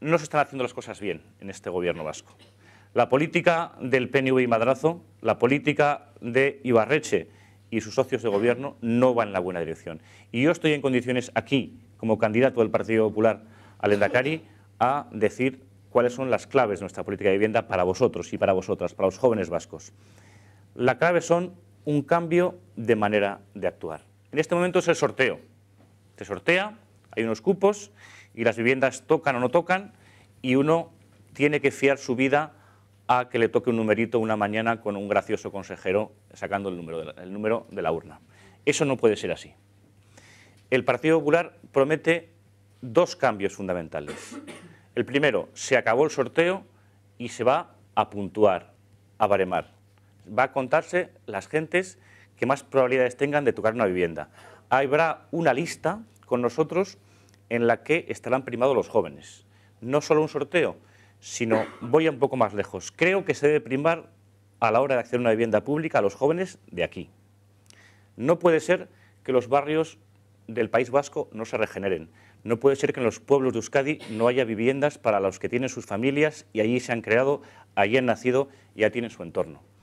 no se están haciendo las cosas bien en este gobierno vasco. La política del PNV y Madrazo, la política de Ibarreche y sus socios de gobierno no va en la buena dirección. Y yo estoy en condiciones aquí, como candidato del Partido Popular al Endacari, a decir cuáles son las claves de nuestra política de vivienda para vosotros y para vosotras, para los jóvenes vascos. La clave son un cambio de manera de actuar. En este momento es el sorteo. Se sortea hay unos cupos y las viviendas tocan o no tocan y uno tiene que fiar su vida a que le toque un numerito una mañana con un gracioso consejero sacando el número de la, número de la urna. Eso no puede ser así. El Partido Popular promete dos cambios fundamentales. El primero, se acabó el sorteo y se va a puntuar, a baremar. Va a contarse las gentes que más probabilidades tengan de tocar una vivienda. Habrá una lista con nosotros en la que estarán primados los jóvenes. No solo un sorteo, sino voy un poco más lejos. Creo que se debe primar a la hora de acceder a una vivienda pública a los jóvenes de aquí. No puede ser que los barrios del País Vasco no se regeneren. No puede ser que en los pueblos de Euskadi no haya viviendas para los que tienen sus familias y allí se han creado, allí han nacido y ya tienen su entorno.